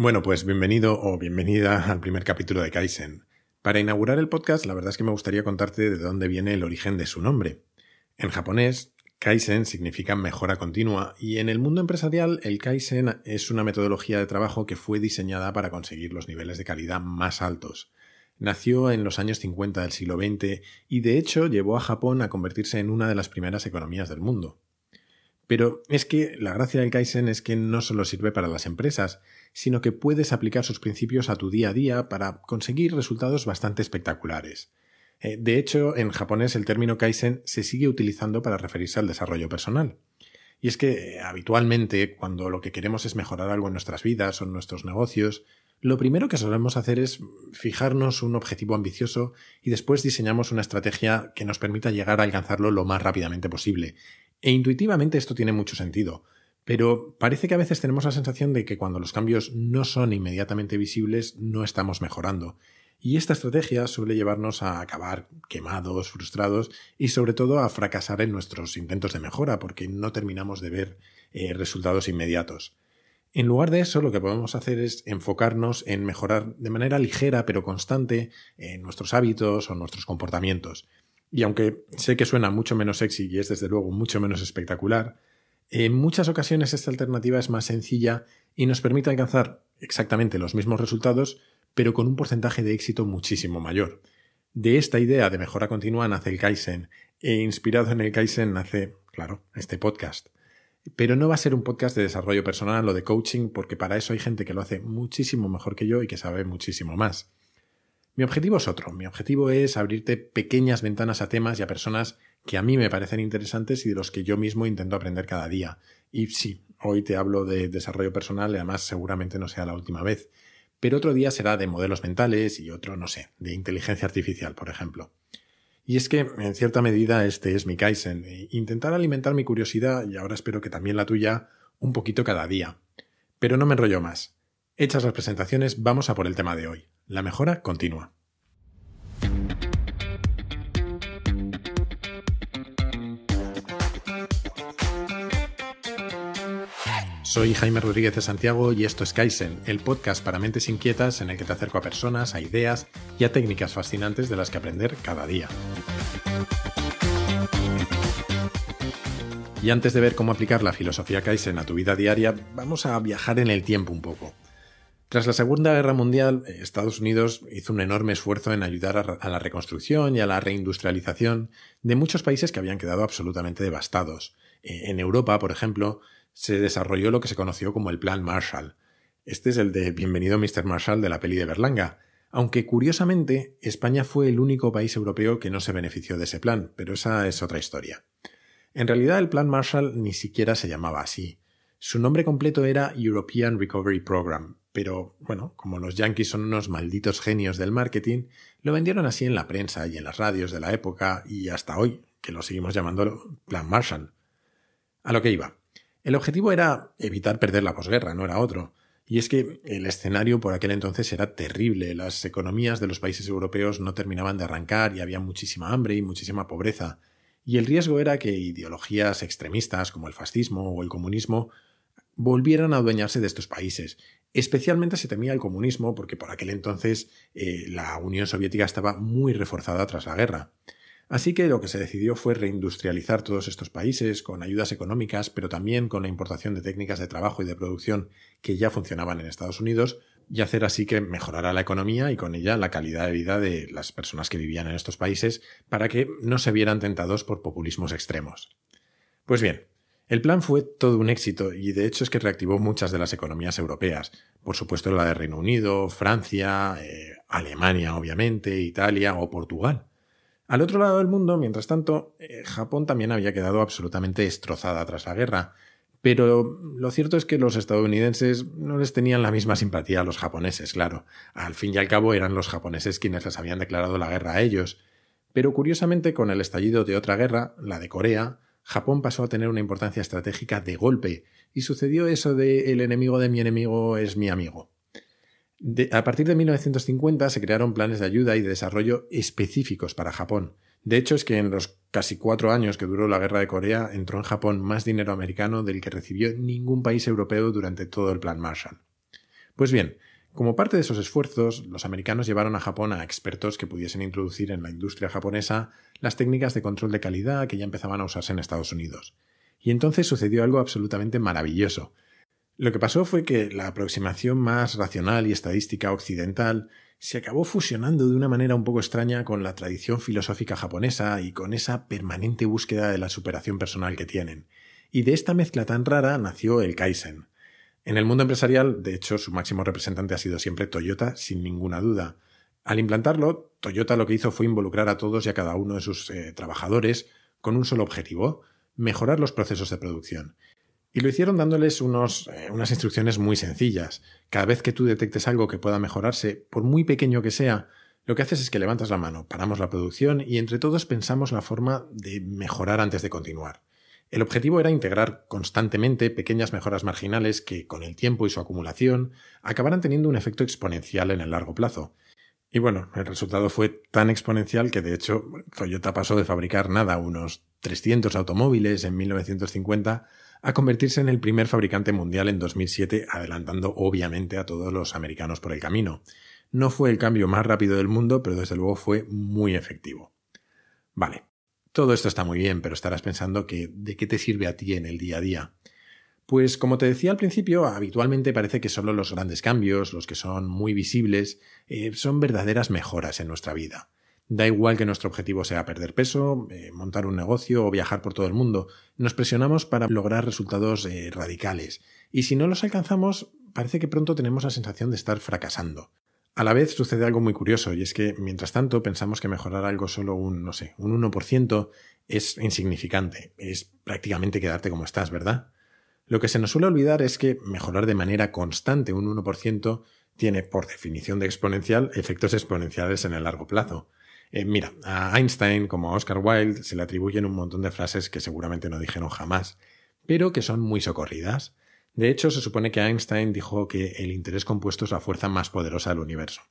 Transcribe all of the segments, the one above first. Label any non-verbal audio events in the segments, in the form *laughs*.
Bueno, pues bienvenido o bienvenida *laughs* al primer capítulo de Kaizen. Para inaugurar el podcast, la verdad es que me gustaría contarte de dónde viene el origen de su nombre. En japonés, Kaizen significa mejora continua y en el mundo empresarial el Kaizen es una metodología de trabajo que fue diseñada para conseguir los niveles de calidad más altos. Nació en los años 50 del siglo XX y de hecho llevó a Japón a convertirse en una de las primeras economías del mundo. Pero es que la gracia del Kaizen es que no solo sirve para las empresas, sino que puedes aplicar sus principios a tu día a día para conseguir resultados bastante espectaculares. Eh, de hecho, en japonés el término Kaizen se sigue utilizando para referirse al desarrollo personal. Y es que eh, habitualmente, cuando lo que queremos es mejorar algo en nuestras vidas o en nuestros negocios, lo primero que solemos hacer es fijarnos un objetivo ambicioso y después diseñamos una estrategia que nos permita llegar a alcanzarlo lo más rápidamente posible, e intuitivamente esto tiene mucho sentido, pero parece que a veces tenemos la sensación de que cuando los cambios no son inmediatamente visibles no estamos mejorando. Y esta estrategia suele llevarnos a acabar quemados, frustrados y sobre todo a fracasar en nuestros intentos de mejora porque no terminamos de ver eh, resultados inmediatos. En lugar de eso, lo que podemos hacer es enfocarnos en mejorar de manera ligera pero constante en eh, nuestros hábitos o nuestros comportamientos. Y aunque sé que suena mucho menos sexy y es desde luego mucho menos espectacular, en muchas ocasiones esta alternativa es más sencilla y nos permite alcanzar exactamente los mismos resultados, pero con un porcentaje de éxito muchísimo mayor. De esta idea de mejora continua nace el Kaizen, e inspirado en el Kaizen nace, claro, este podcast. Pero no va a ser un podcast de desarrollo personal o de coaching, porque para eso hay gente que lo hace muchísimo mejor que yo y que sabe muchísimo más. Mi objetivo es otro. Mi objetivo es abrirte pequeñas ventanas a temas y a personas que a mí me parecen interesantes y de los que yo mismo intento aprender cada día. Y sí, hoy te hablo de desarrollo personal y además seguramente no sea la última vez. Pero otro día será de modelos mentales y otro, no sé, de inteligencia artificial, por ejemplo. Y es que, en cierta medida, este es mi Kaizen. E intentar alimentar mi curiosidad, y ahora espero que también la tuya, un poquito cada día. Pero no me enrollo más. Hechas las presentaciones, vamos a por el tema de hoy. La mejora continua. Soy Jaime Rodríguez de Santiago y esto es Kaizen, el podcast para mentes inquietas en el que te acerco a personas, a ideas y a técnicas fascinantes de las que aprender cada día. Y antes de ver cómo aplicar la filosofía Kaizen a tu vida diaria, vamos a viajar en el tiempo un poco. Tras la Segunda Guerra Mundial, Estados Unidos hizo un enorme esfuerzo en ayudar a la reconstrucción y a la reindustrialización de muchos países que habían quedado absolutamente devastados. E, en Europa, por ejemplo, se desarrolló lo que se conoció como el Plan Marshall. Este es el de Bienvenido Mr. Marshall de la peli de Berlanga, aunque curiosamente España fue el único país europeo que no se benefició de ese plan, pero esa es otra historia. En realidad el Plan Marshall ni siquiera se llamaba así. Su nombre completo era European Recovery Program, pero bueno, como los yankees son unos malditos genios del marketing, lo vendieron así en la prensa y en las radios de la época y hasta hoy, que lo seguimos llamando Plan Marshall. A lo que iba. El objetivo era evitar perder la posguerra, no era otro. Y es que el escenario por aquel entonces era terrible. Las economías de los países europeos no terminaban de arrancar y había muchísima hambre y muchísima pobreza. Y el riesgo era que ideologías extremistas como el fascismo o el comunismo volvieran a adueñarse de estos países. Especialmente se temía el comunismo porque por aquel entonces eh, la Unión Soviética estaba muy reforzada tras la guerra. Así que lo que se decidió fue reindustrializar todos estos países con ayudas económicas, pero también con la importación de técnicas de trabajo y de producción que ya funcionaban en Estados Unidos, y hacer así que mejorara la economía y con ella la calidad de vida de las personas que vivían en estos países para que no se vieran tentados por populismos extremos. Pues bien, el plan fue todo un éxito y de hecho es que reactivó muchas de las economías europeas, por supuesto la de Reino Unido, Francia, eh, Alemania obviamente, Italia o Portugal. Al otro lado del mundo, mientras tanto, eh, Japón también había quedado absolutamente destrozada tras la guerra. Pero lo cierto es que los estadounidenses no les tenían la misma simpatía a los japoneses, claro. Al fin y al cabo eran los japoneses quienes les habían declarado la guerra a ellos. Pero curiosamente, con el estallido de otra guerra, la de Corea, Japón pasó a tener una importancia estratégica de golpe, y sucedió eso de el enemigo de mi enemigo es mi amigo a partir de 1950 se crearon planes de ayuda y de desarrollo específicos para Japón. De hecho, es que en los casi cuatro años que duró la guerra de Corea entró en Japón más dinero americano del que recibió ningún país europeo durante todo el plan Marshall. Pues bien, como parte de esos esfuerzos, los americanos llevaron a Japón a expertos que pudiesen introducir en la industria japonesa las técnicas de control de calidad que ya empezaban a usarse en Estados Unidos. Y entonces sucedió algo absolutamente maravilloso. Lo que pasó fue que la aproximación más racional y estadística occidental se acabó fusionando de una manera un poco extraña con la tradición filosófica japonesa y con esa permanente búsqueda de la superación personal que tienen. Y de esta mezcla tan rara nació el Kaizen. En el mundo empresarial, de hecho, su máximo representante ha sido siempre Toyota, sin ninguna duda. Al implantarlo, Toyota lo que hizo fue involucrar a todos y a cada uno de sus eh, trabajadores con un solo objetivo, mejorar los procesos de producción. Y lo hicieron dándoles unos, eh, unas instrucciones muy sencillas. Cada vez que tú detectes algo que pueda mejorarse, por muy pequeño que sea, lo que haces es que levantas la mano, paramos la producción y entre todos pensamos la forma de mejorar antes de continuar. El objetivo era integrar constantemente pequeñas mejoras marginales que, con el tiempo y su acumulación, acabarán teniendo un efecto exponencial en el largo plazo. Y bueno, el resultado fue tan exponencial que de hecho Toyota pasó de fabricar nada, unos 300 automóviles en 1950, a convertirse en el primer fabricante mundial en 2007, adelantando obviamente a todos los americanos por el camino. No fue el cambio más rápido del mundo, pero desde luego fue muy efectivo. Vale, todo esto está muy bien, pero estarás pensando que ¿de qué te sirve a ti en el día a día? Pues como te decía al principio, habitualmente parece que solo los grandes cambios, los que son muy visibles, eh, son verdaderas mejoras en nuestra vida. Da igual que nuestro objetivo sea perder peso, eh, montar un negocio o viajar por todo el mundo. Nos presionamos para lograr resultados eh, radicales. Y si no los alcanzamos, parece que pronto tenemos la sensación de estar fracasando. A la vez sucede algo muy curioso, y es que mientras tanto pensamos que mejorar algo solo un, no sé, un 1% es insignificante, es prácticamente quedarte como estás, ¿verdad? Lo que se nos suele olvidar es que mejorar de manera constante un 1% tiene, por definición de exponencial, efectos exponenciales en el largo plazo. Eh, mira, a Einstein como a Oscar Wilde se le atribuyen un montón de frases que seguramente no dijeron jamás, pero que son muy socorridas. De hecho, se supone que Einstein dijo que el interés compuesto es la fuerza más poderosa del universo.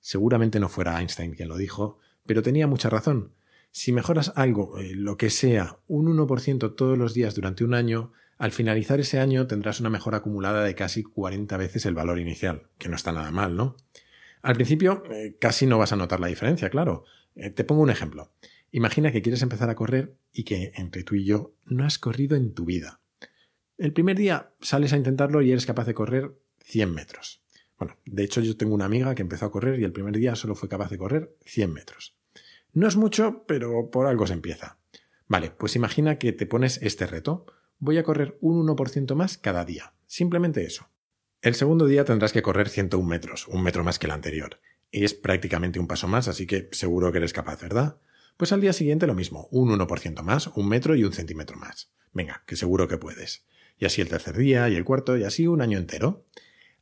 Seguramente no fuera Einstein quien lo dijo, pero tenía mucha razón. Si mejoras algo, eh, lo que sea, un 1% todos los días durante un año, al finalizar ese año tendrás una mejora acumulada de casi 40 veces el valor inicial, que no está nada mal, ¿no? Al principio eh, casi no vas a notar la diferencia, claro, eh, te pongo un ejemplo. Imagina que quieres empezar a correr y que entre tú y yo no has corrido en tu vida. El primer día sales a intentarlo y eres capaz de correr 100 metros. Bueno, de hecho yo tengo una amiga que empezó a correr y el primer día solo fue capaz de correr 100 metros. No es mucho, pero por algo se empieza. Vale, pues imagina que te pones este reto. Voy a correr un 1% más cada día. Simplemente eso. El segundo día tendrás que correr 101 metros, un metro más que el anterior. Es prácticamente un paso más, así que seguro que eres capaz, ¿verdad? Pues al día siguiente lo mismo, un 1% más, un metro y un centímetro más. Venga, que seguro que puedes. Y así el tercer día, y el cuarto, y así un año entero.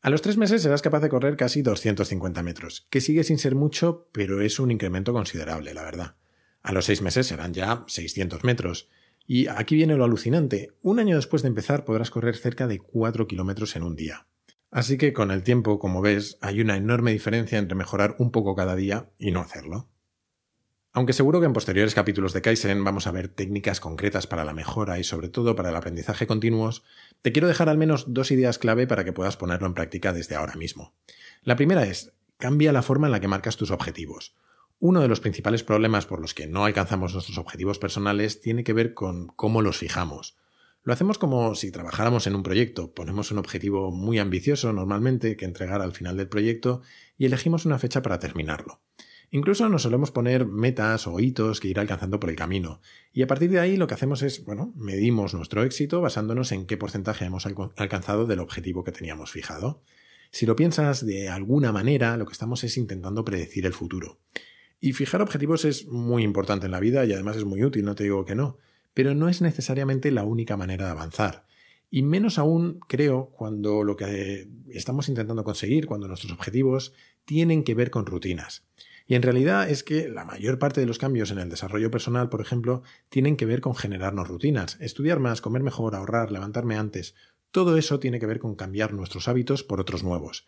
A los tres meses serás capaz de correr casi 250 metros, que sigue sin ser mucho, pero es un incremento considerable, la verdad. A los seis meses serán ya 600 metros. Y aquí viene lo alucinante. Un año después de empezar podrás correr cerca de 4 kilómetros en un día. Así que con el tiempo, como ves, hay una enorme diferencia entre mejorar un poco cada día y no hacerlo. Aunque seguro que en posteriores capítulos de Kaizen vamos a ver técnicas concretas para la mejora y sobre todo para el aprendizaje continuos, te quiero dejar al menos dos ideas clave para que puedas ponerlo en práctica desde ahora mismo. La primera es, cambia la forma en la que marcas tus objetivos. Uno de los principales problemas por los que no alcanzamos nuestros objetivos personales tiene que ver con cómo los fijamos. Lo hacemos como si trabajáramos en un proyecto. Ponemos un objetivo muy ambicioso normalmente que entregar al final del proyecto y elegimos una fecha para terminarlo. Incluso nos solemos poner metas o hitos que ir alcanzando por el camino. Y a partir de ahí lo que hacemos es, bueno, medimos nuestro éxito basándonos en qué porcentaje hemos alcanzado del objetivo que teníamos fijado. Si lo piensas de alguna manera, lo que estamos es intentando predecir el futuro. Y fijar objetivos es muy importante en la vida y además es muy útil, no te digo que no pero no es necesariamente la única manera de avanzar. Y menos aún, creo, cuando lo que eh, estamos intentando conseguir, cuando nuestros objetivos tienen que ver con rutinas. Y en realidad es que la mayor parte de los cambios en el desarrollo personal, por ejemplo, tienen que ver con generarnos rutinas. Estudiar más, comer mejor, ahorrar, levantarme antes. Todo eso tiene que ver con cambiar nuestros hábitos por otros nuevos.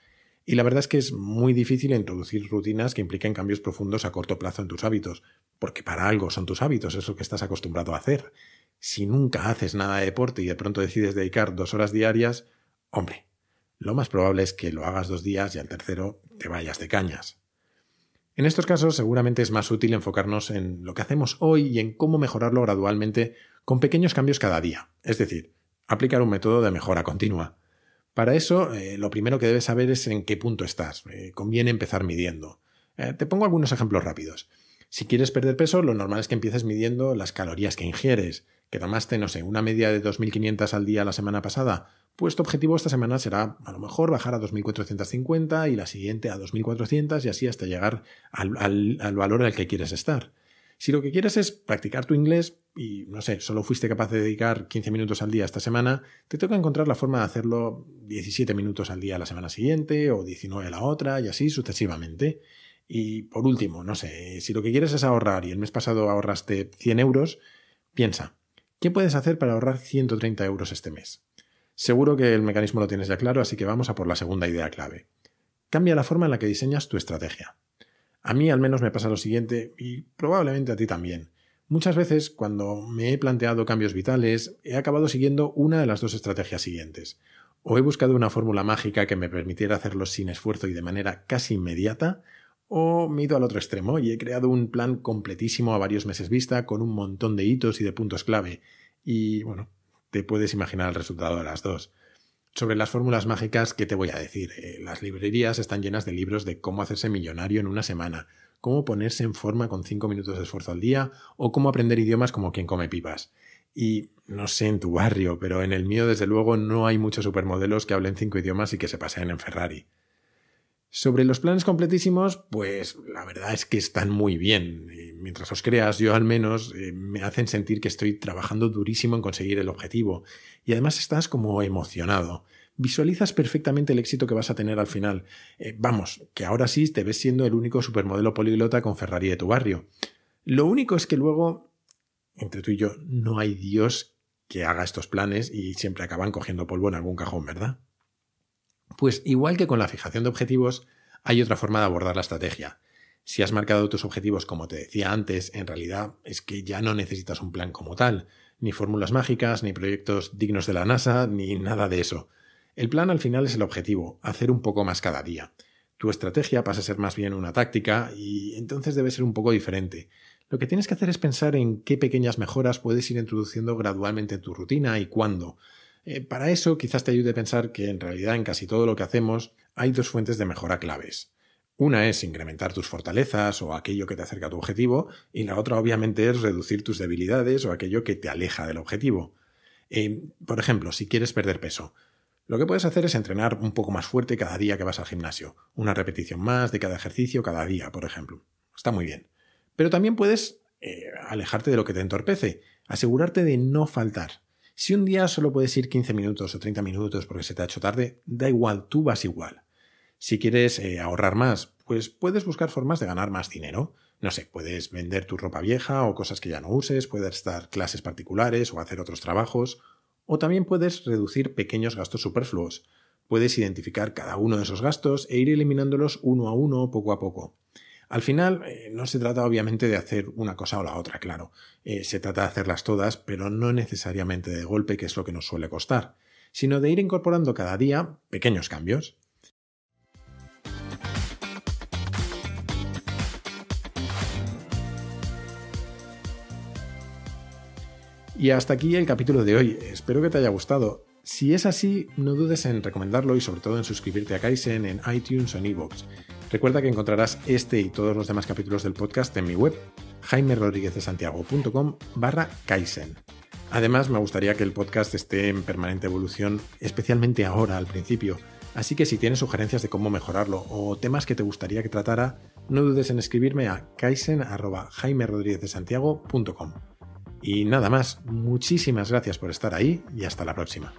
Y la verdad es que es muy difícil introducir rutinas que impliquen cambios profundos a corto plazo en tus hábitos, porque para algo son tus hábitos, es lo que estás acostumbrado a hacer. Si nunca haces nada de deporte y de pronto decides dedicar dos horas diarias, hombre, lo más probable es que lo hagas dos días y al tercero te vayas de cañas. En estos casos seguramente es más útil enfocarnos en lo que hacemos hoy y en cómo mejorarlo gradualmente con pequeños cambios cada día, es decir, aplicar un método de mejora continua. Para eso, eh, lo primero que debes saber es en qué punto estás. Eh, conviene empezar midiendo. Eh, te pongo algunos ejemplos rápidos. Si quieres perder peso, lo normal es que empieces midiendo las calorías que ingieres. Que tomaste, no sé, una media de 2.500 al día la semana pasada. Pues tu objetivo esta semana será, a lo mejor, bajar a 2.450 y la siguiente a 2.400 y así hasta llegar al, valor al valor al que quieres estar. Si lo que quieres es practicar tu inglés y, no sé, solo fuiste capaz de dedicar 15 minutos al día esta semana, te toca encontrar la forma de hacerlo 17 minutos al día la semana siguiente o 19 la otra y así sucesivamente. Y por último, no sé, si lo que quieres es ahorrar y el mes pasado ahorraste 100 euros, piensa, ¿qué puedes hacer para ahorrar 130 euros este mes? Seguro que el mecanismo lo tienes ya claro, así que vamos a por la segunda idea clave. Cambia la forma en la que diseñas tu estrategia. A mí al menos me pasa lo siguiente y probablemente a ti también. Muchas veces cuando me he planteado cambios vitales he acabado siguiendo una de las dos estrategias siguientes. O he buscado una fórmula mágica que me permitiera hacerlo sin esfuerzo y de manera casi inmediata, o me he ido al otro extremo y he creado un plan completísimo a varios meses vista con un montón de hitos y de puntos clave. Y bueno, te puedes imaginar el resultado de las dos sobre las fórmulas mágicas ¿qué te voy a decir. Eh, las librerías están llenas de libros de cómo hacerse millonario en una semana, cómo ponerse en forma con 5 minutos de esfuerzo al día o cómo aprender idiomas como quien come pipas. Y no sé en tu barrio, pero en el mío desde luego no hay muchos supermodelos que hablen cinco idiomas y que se paseen en Ferrari. Sobre los planes completísimos, pues la verdad es que están muy bien mientras os creas, yo al menos, eh, me hacen sentir que estoy trabajando durísimo en conseguir el objetivo. Y además estás como emocionado. Visualizas perfectamente el éxito que vas a tener al final. Eh, vamos, que ahora sí te ves siendo el único supermodelo poliglota con Ferrari de tu barrio. Lo único es que luego, entre tú y yo, no hay Dios que haga estos planes y siempre acaban cogiendo polvo en algún cajón, ¿verdad? Pues igual que con la fijación de objetivos, hay otra forma de abordar la estrategia. Si has marcado tus objetivos, como te decía antes, en realidad es que ya no necesitas un plan como tal, ni fórmulas mágicas, ni proyectos dignos de la NASA, ni nada de eso. El plan al final es el objetivo, hacer un poco más cada día. Tu estrategia pasa a ser más bien una táctica y entonces debe ser un poco diferente. Lo que tienes que hacer es pensar en qué pequeñas mejoras puedes ir introduciendo gradualmente en tu rutina y cuándo. Eh, para eso quizás te ayude a pensar que en realidad en casi todo lo que hacemos hay dos fuentes de mejora claves. Una es incrementar tus fortalezas o aquello que te acerca a tu objetivo, y la otra obviamente es reducir tus debilidades o aquello que te aleja del objetivo. Eh, por ejemplo, si quieres perder peso, lo que puedes hacer es entrenar un poco más fuerte cada día que vas al gimnasio, una repetición más de cada ejercicio cada día, por ejemplo. Está muy bien. Pero también puedes eh, alejarte de lo que te entorpece, asegurarte de no faltar. Si un día solo puedes ir 15 minutos o 30 minutos porque se te ha hecho tarde, da igual, tú vas igual. Si quieres eh, ahorrar más, pues puedes buscar formas de ganar más dinero. No sé, puedes vender tu ropa vieja o cosas que ya no uses, puedes dar clases particulares o hacer otros trabajos, o también puedes reducir pequeños gastos superfluos. Puedes identificar cada uno de esos gastos e ir eliminándolos uno a uno poco a poco. Al final, eh, no se trata obviamente de hacer una cosa o la otra, claro. Eh, se trata de hacerlas todas, pero no necesariamente de golpe, que es lo que nos suele costar, sino de ir incorporando cada día pequeños cambios. Y hasta aquí el capítulo de hoy. Espero que te haya gustado. Si es así, no dudes en recomendarlo y sobre todo en suscribirte a Kaizen en iTunes o en iVoox. Recuerda que encontrarás este y todos los demás capítulos del podcast en mi web, Santiago.com barra Kaizen. Además, me gustaría que el podcast esté en permanente evolución, especialmente ahora, al principio. Así que si tienes sugerencias de cómo mejorarlo o temas que te gustaría que tratara, no dudes en escribirme a santiago.com. Y nada más, muchísimas gracias por estar ahí y hasta la próxima.